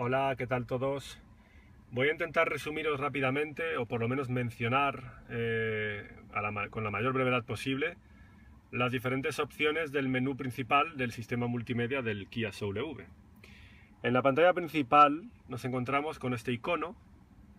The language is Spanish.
Hola, ¿qué tal todos? Voy a intentar resumiros rápidamente, o por lo menos mencionar eh, con la mayor brevedad posible, las diferentes opciones del menú principal del sistema multimedia del Kia Soul EV. En la pantalla principal nos encontramos con este icono